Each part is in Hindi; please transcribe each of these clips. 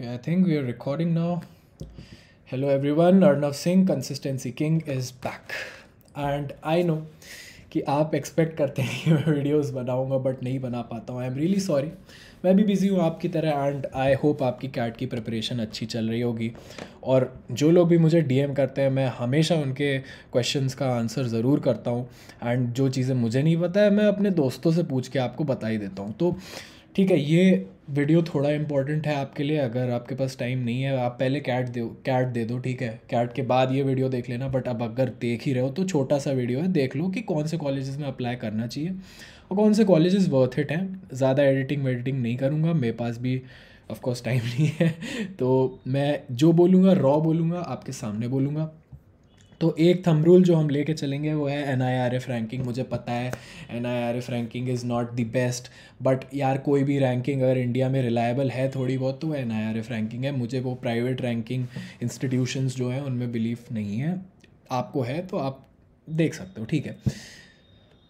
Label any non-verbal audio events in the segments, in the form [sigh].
Okay, I think we are recording now. Hello everyone, Arnav Singh, Consistency King is back. And I know कि आप एक्सपेक्ट करते हैं कि मैं वीडियोज़ बनाऊंगा बट नहीं बना पाता हूँ आई एम रियली सॉरी मैं भी बिज़ी हूँ आपकी तरह एंड आई होप आपकी कैट की प्रिपरेशन अच्छी चल रही होगी और जो लोग भी मुझे डीएम करते हैं मैं हमेशा उनके क्वेश्चंस का आंसर ज़रूर करता हूँ एंड जो चीज़ें मुझे नहीं पता है मैं अपने दोस्तों से पूछ के आपको बता ही देता हूँ तो ठीक है ये वीडियो थोड़ा इंपॉर्टेंट है आपके लिए अगर आपके पास टाइम नहीं है आप पहले कैट दे कैट दे दो ठीक है कैट के बाद ये वीडियो देख लेना बट अब अगर देख ही रहे हो तो छोटा सा वीडियो है देख लो कि कौन से कॉलेजेस में अप्लाई करना चाहिए और कौन से कॉलेजेस वर्थ इट हैं ज़्यादा एडिटिंग वेडिटिंग नहीं करूँगा मेरे पास भी ऑफकोर्स टाइम [laughs] नहीं है तो मैं जो बोलूँगा रॉ बोलूँगा आपके सामने बोलूँगा तो एक थम रूल जो हम लेके चलेंगे वो है N I R F ranking मुझे पता है N I R F ranking is not the best but यार कोई भी रैंकिंग अगर इंडिया में रिलायबल है थोड़ी बहुत तो वह N I R F ranking है मुझे वो प्राइवेट रैंकिंग इंस्टीट्यूशन जो हैं उनमें बिलीव नहीं है आपको है तो आप देख सकते हो ठीक है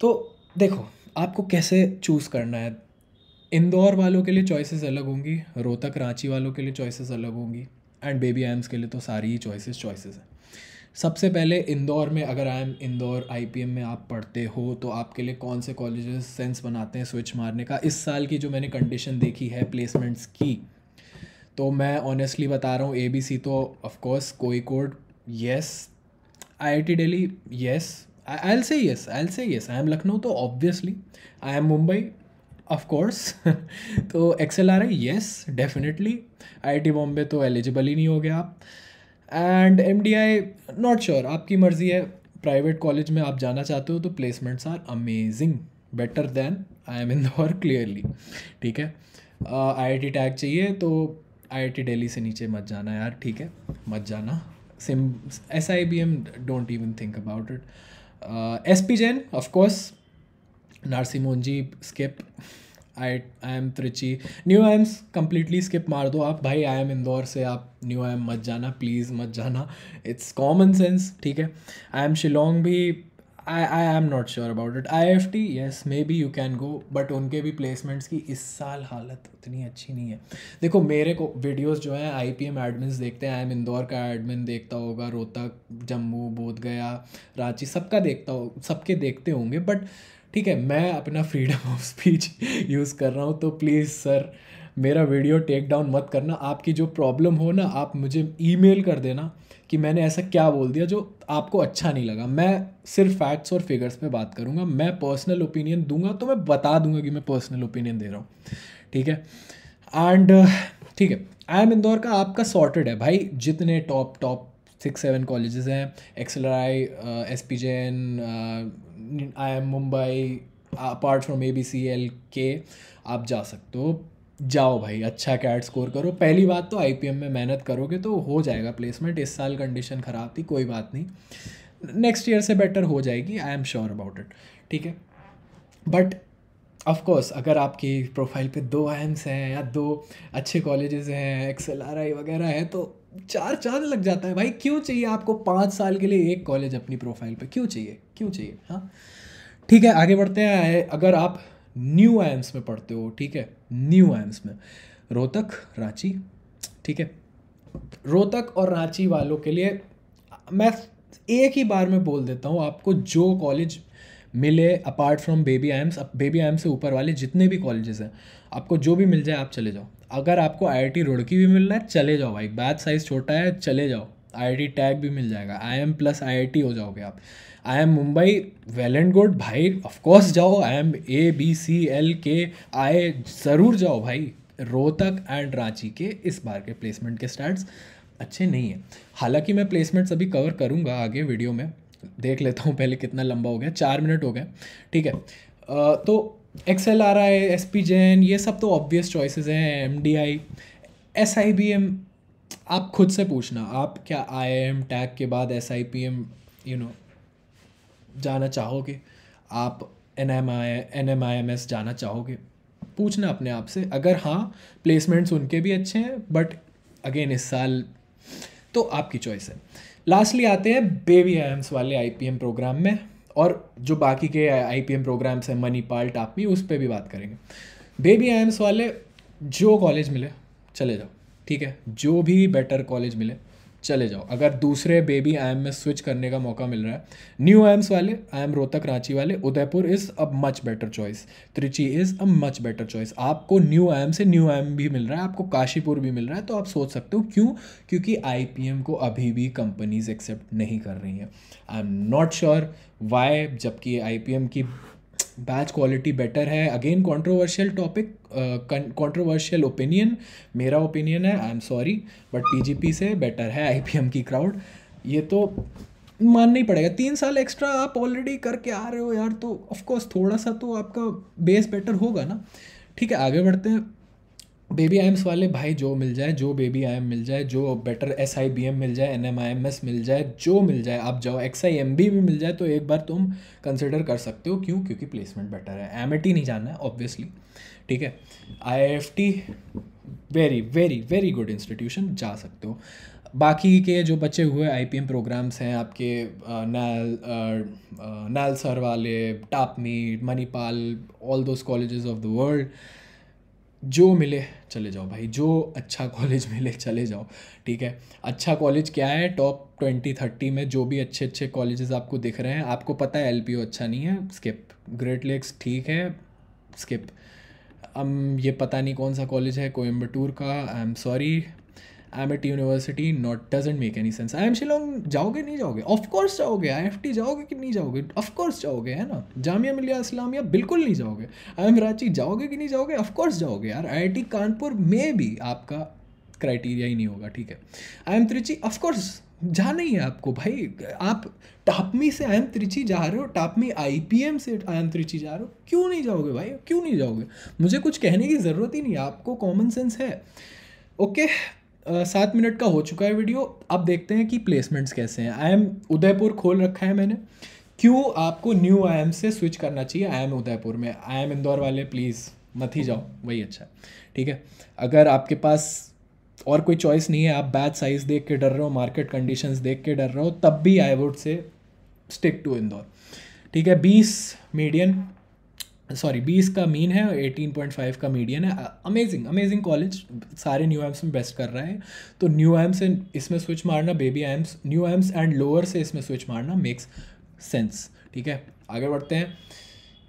तो देखो आपको कैसे चूज़ करना है इंदौर वालों के लिए चॉइसेस अलग होंगी रोहतक रांची वालों के लिए चॉइसेस अलग होंगी एंड बेबी एम्स के लिए तो सारी ही चॉइसेस चॉइसेस हैं सबसे पहले इंदौर में अगर आई एम इंदौर आई में आप पढ़ते हो तो आपके लिए कौन से कॉलेज सेंस बनाते हैं स्विच मारने का इस साल की जो मैंने कंडीशन देखी है प्लेसमेंट्स की तो मैं ऑनेस्टली बता रहा हूँ ए बी सी तो ऑफकोर्स कोई code yes I I T Delhi yes I L से येस आई एल से येस आई एम लखनऊ तो obviously I M Mumbai of course तो एक्सेल आ रहा है yes definitely I I T Bombay तो एलिजिबल ही नहीं हो गया आप and M D I not sure आपकी मर्ज़ी है प्राइवेट कॉलेज में आप जाना चाहते हो तो placements are amazing better than I M Indore clearly ठीक है आई आई टी टैग चाहिए तो आई आई टी डेली से नीचे मत जाना यार ठीक है मत जाना सिम S I B M don't even think about it S P Jain of course Narsee Monjee ji skip I I M Trichy new I M completely skip मार दो आप भाई आई एम इंदौर से आप न्यू आई एम मत जाना प्लीज़ मत जाना इट्स कॉमन सेंस ठीक है आई एम शिलोंग भी I I M not sure about it I F T yes maybe you can go but उनके भी प्लेसमेंट्स की इस साल हालत उतनी अच्छी नहीं है देखो मेरे को वीडियोज़ जो हैं आई पी एम एडमिन देखते हैं आई एम इंदौर का एडमिन देखता होगा रोहतक जम्मू बोधगया रांची सबका देखता हो सबके देखते होंगे बट ठीक है मैं अपना फ्रीडम ऑफ स्पीच यूज़ कर रहा हूँ तो प्लीज़ सर मेरा वीडियो टेक डाउन मत करना आपकी जो प्रॉब्लम हो ना आप मुझे ईमेल कर देना कि मैंने ऐसा क्या बोल दिया जो आपको अच्छा नहीं लगा मैं सिर्फ फैक्ट्स और फिगर्स पे बात करूँगा मैं पर्सनल ओपिनियन दूंगा तो मैं बता दूंगा कि मैं पर्सनल ओपिनियन दे रहा हूँ ठीक है एंड ठीक है आई एम इंदौर का आपका सॉर्टेड है भाई जितने top top six seven colleges हैं X L I S P J N I M Mumbai apart from A B C L K आप जा सकते हो जाओ भाई अच्छा कैट स्कोर करो पहली बात तो आई में मेहनत करोगे तो हो जाएगा प्लेसमेंट इस साल कंडीशन ख़राब थी कोई बात नहीं नेक्स्ट ईयर से बेटर हो जाएगी I am sure about it ठीक है बट ऑफ़ कोर्स अगर आपकी प्रोफाइल पे दो एम्स हैं या दो अच्छे कॉलेजेस हैं एक्सेल आर आई वगैरह है तो चार चांद लग जाता है भाई क्यों चाहिए आपको पाँच साल के लिए एक कॉलेज अपनी प्रोफाइल पे क्यों चाहिए क्यों चाहिए हाँ ठीक है आगे बढ़ते हैं अगर आप न्यू एम्स में पढ़ते हो ठीक है न्यू एम्स में रोहतक रांची ठीक है रोहतक और रांची वालों के लिए मैं एक ही बार में बोल देता हूँ आपको जो कॉलेज मिले apart from baby I Ms baby I Ms से ऊपर वाले जितने भी कॉलेजेस हैं आपको जो भी मिल जाए आप चले जाओ अगर आपको आई आई रुड़की भी मिलना है चले जाओ भाई बैच साइज़ छोटा है चले जाओ आई टैग भी मिल जाएगा आई एम प्लस आई हो जाओगे आप I M Mumbai well and good भाई ऑफकोर्स जाओ I M A B C L K आई ज़रूर जाओ भाई रोहतक एंड रांची के इस बार के प्लेसमेंट के स्टार्ट अच्छे नहीं है हालांकि मैं प्लेसमेंट्स अभी कवर करूँगा आगे वीडियो में देख लेता हूँ पहले कितना लंबा हो गया चार मिनट हो गया ठीक है आ, तो एक्सेल आ रहा है एस पी जैन ये सब तो ऑब्वियस चॉइसेस हैं M D I S I B M आप खुद से पूछना आप क्या आई एम टैग के बाद S I P M you know जाना चाहोगे आप N M I N M I M S जाना चाहोगे पूछना अपने आप से अगर हाँ प्लेसमेंट्स उनके भी अच्छे हैं बट अगेन इस साल तो आपकी चॉइस है लास्टली आते हैं बेबी एम्स वाले आई प्रोग्राम में और जो बाकी के आई प्रोग्राम्स हैं मनीपाल टापी उस पर भी बात करेंगे बेबी एम्स वाले जो कॉलेज मिले चले जाओ ठीक है जो भी बेटर कॉलेज मिले चले जाओ अगर दूसरे बेबी आई एम में स्विच करने का मौका मिल रहा है न्यू आई एम्स वाले आई एम रोहतक रांची वाले Udaipur is a much better choice Trichy is a much better choice आपको न्यू आई एम से न्यू आई एम भी मिल रहा है आपको काशीपुर भी मिल रहा है तो आप सोच सकते हो क्यों क्योंकि आई पी एम को अभी भी कंपनीज एक्सेप्ट नहीं कर रही हैं I M not sure why जबकि आई पी एम की बैच क्वालिटी बेटर है again controversial topic controversial opinion मेरा ओपिनियन है I am sorry but P से बेटर है आई की क्राउड ये तो मानना ही पड़ेगा तीन साल एक्स्ट्रा आप ऑलरेडी करके आ रहे हो यार तो ऑफकोर्स थोड़ा सा तो आपका बेस बेटर होगा ना ठीक है आगे बढ़ते हैं बेबी एम्स वाले भाई जो मिल जाए जो बेबी आई एम मिल जाए जो better S I B M मिल जाए N M I M S मिल जाए जो मिल जाए आप जाओ एक्स आई एम बी भी मिल जाए तो एक बार तुम कंसिडर कर सकते हो क्यों क्योंकि प्लेसमेंट बेटर है एम नहीं जाना है ऑब्वियसली ठीक है I F T very very very good institution जा सकते हो बाकी के जो बचे हुए एम प्रोग्राम्स हैं आपके नैल नैल सर वाले TAPMI Manipal all those college of the world जो मिले चले जाओ भाई जो अच्छा कॉलेज [laughs] मिले चले जाओ ठीक है अच्छा कॉलेज क्या है टॉप ट्वेंटी थर्टी में जो भी अच्छे अच्छे कॉलेजेस आपको दिख रहे हैं आपको पता है एल अच्छा नहीं है स्किप ग्रेट लेक्स ठीक है स्किप अम ये पता नहीं कौन सा कॉलेज है कोयम्बटूर का I am sorry I am at university not doesn't make any sense I M Shillong जाओगे नहीं जाओगे ऑफकोर्स जाओगे आई एफ टी जाओगे कि नहीं जाओगे ऑफकोर्स जाओगे है ना जामिया मिलिया इस्लामिया बिल्कुल नहीं जाओगे आई एम रांची जाओगे कि नहीं जाओगे ऑफकोर्स जाओगे यार आई आई टी कानपुर में भी आपका क्राइटेरिया ही नहीं होगा ठीक है आई एम त्रिची ऑफकोर्स जाना ही है आपको भाई आप टापमी से आई एम त्रिची जा रहे हो टापमी आई पी एम से आई एम त्रिची जा रहे हो क्यों नहीं जाओगे भाई क्यों नहीं जाओगे मुझे कुछ कहने की ज़रूरत ही नहीं आपको कॉमन सेंस है ओके okay, सात मिनट का हो चुका है वीडियो अब देखते हैं कि प्लेसमेंट्स कैसे हैं आई एम उदयपुर खोल रखा है मैंने क्यों आपको न्यू आई एम से स्विच करना चाहिए आई एम उदयपुर में आई एम इंदौर वाले प्लीज़ मत ही जाओ वही अच्छा है ठीक है अगर आपके पास और कोई चॉइस नहीं है आप बैच साइज़ देख के डर रहे हो मार्केट कंडीशंस देख के डर रहे हो तब भी I would say stick to Indore ठीक है बीस मीडियन सॉरी बीस का मीन है और एटीन पॉइंट फाइव का मीडियन है अमेजिंग अमेजिंग कॉलेज सारे न्यू एम्स में बेस्ट कर रहा है तो न्यू एम्स से इसमें स्विच मारना baby IIMs new IIMs and lower से इसमें स्विच मारना मेक्स सेंस ठीक है आगे बढ़ते हैं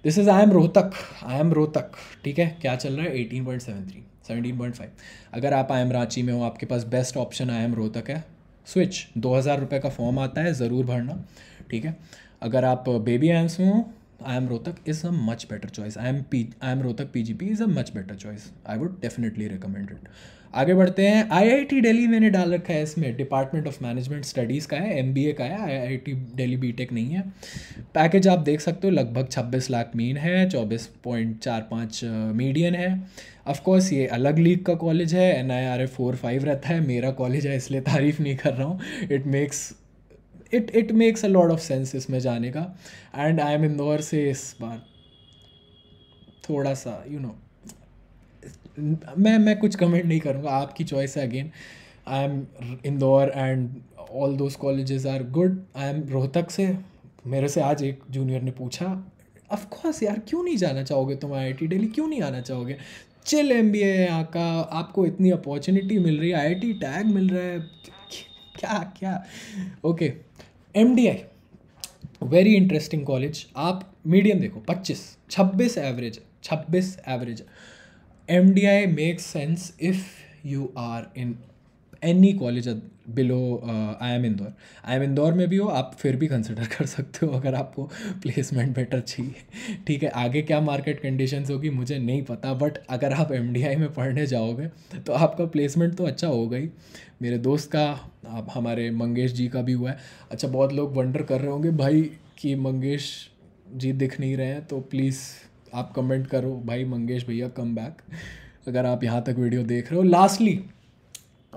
this is I M Rohtak I M Rohtak ठीक है क्या चल रहा है eighteen point seven three seventeen point five अगर आप आई एम रांची में हो आपके पास best option I M Rohtak है स्विच दो हज़ार रुपये का फॉर्म आता है ज़रूर भरना ठीक है अगर आप बेबी एम्स में हो I M Rohtak is a much better choice I M P I M Rohtak P G P is a much better choice I would definitely recommend it आगे बढ़ते हैं आई आई टी डेली मैंने डाल रखा है इसमें डिपार्टमेंट ऑफ मैनेजमेंट स्टडीज़ का है एम बी ए का है I I T Delhi B tech नहीं है पैकेज आप देख सकते हो लगभग छब्बीस लाख मीन है चौबीस पॉइंट चार पाँच मीडियन है ऑफकोर्स ये अलग लीग का कॉलेज है N I R A four five रहता है मेरा कॉलेज है इसलिए तारीफ़ नहीं कर रहा हूँ it makes it it makes a lot of sense इसमें जाने का एंड आई एम इंदौर से इस बार थोड़ा सा यू you नो know, मैं मैं कुछ कमेंट नहीं करूँगा आपकी चॉइस है again I M Indore and all those colleges are good I M Rohtak से मेरे से आज एक जूनियर ने पूछा अफकोर्स यार क्यों नहीं जाना चाहोगे तुम आई आई टी डेली क्यों नहीं आना चाहोगे चिल एम बी ए यहाँ का आपको इतनी अपॉर्चुनिटी मिल रही है आई आई टी टैग मिल रहा है क्या क्या okay M D I very interesting college आप मीडियम देखो पच्चीस छब्बीस एवरेज छब्बीस average M D I make sense if you are in any college below I M Indore I M Indore में भी हो आप फिर भी कंसिडर कर सकते हो अगर आपको प्लेसमेंट बेटर चाहिए ठीक है आगे क्या मार्केट कंडीशंस होगी मुझे नहीं पता बट अगर आप एम में पढ़ने जाओगे तो आपका प्लेसमेंट तो अच्छा होगा ही मेरे दोस्त का आप हमारे मंगेश जी का भी हुआ है अच्छा बहुत लोग वंडर कर रहे होंगे भाई कि मंगेश जी दिख नहीं रहे हैं तो प्लीज़ आप कमेंट करो भाई मंगेश भैया कम बैक अगर आप यहाँ तक वीडियो देख रहे हो lastly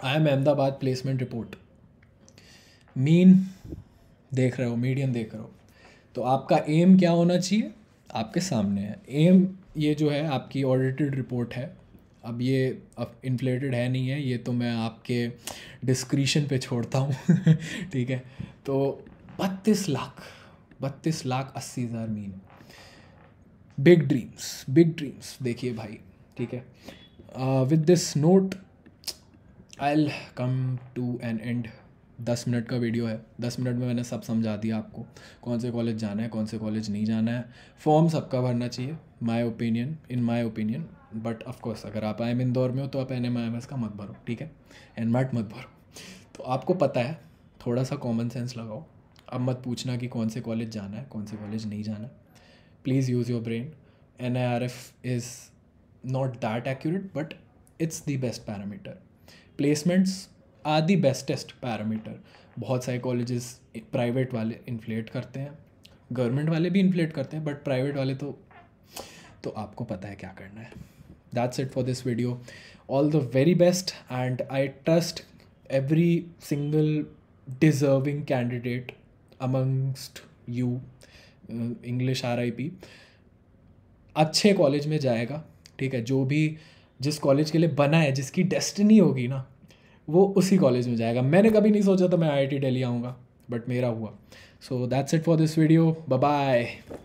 I M Ahmedabad placement report mean देख रहे हो मीडियम देख रहे हो तो आपका एम क्या होना चाहिए आपके सामने है एम ये जो है आपकी ऑडिटेड रिपोर्ट है अब ये अब इन्फ्लेटेड है नहीं है ये तो मैं आपके डिस्क्रिशन पे छोड़ता हूँ [laughs] ठीक है तो बत्तीस लाख बत्तीस लाख अस्सी हज़ार mean big dreams big dreams देखिए भाई ठीक है with this note I come to an end दस मिनट का वीडियो है दस मिनट में मैंने सब समझा दिया आपको कौन से कॉलेज जाना है कौन से कॉलेज नहीं जाना है फॉर्म सबका भरना चाहिए my opinion in my opinion but of course अगर आप आई एम इंदौर में हो तो आप N M I M S का मत भरो ठीक है एन मार्ट मत भरो तो आपको पता है थोड़ा सा कॉमन सेंस लगाओ अब मत पूछना कि कौन से कॉलेज जाना है कौन से कॉलेज नहीं जाना है please use your brain N I R F is not that accurate but it's the best parameter placements are the bestest parameter बहुत सारे कॉलेज प्राइवेट वाले इन्फ्लेट करते हैं गवर्नमेंट वाले भी इन्फ्लेट करते हैं बट प्राइवेट वाले तो तो आपको पता है क्या करना है that's it for this video all the very best and I trust every single deserving candidate amongst you English R I P अच्छे कॉलेज में जाएगा ठीक है जो भी जिस कॉलेज के लिए बना है जिसकी डेस्टिनी होगी ना वो उसी कॉलेज में जाएगा मैंने कभी नहीं सोचा था मैं आई आई टी डेली आऊँगा बट मेरा हुआ so that's it for this video bye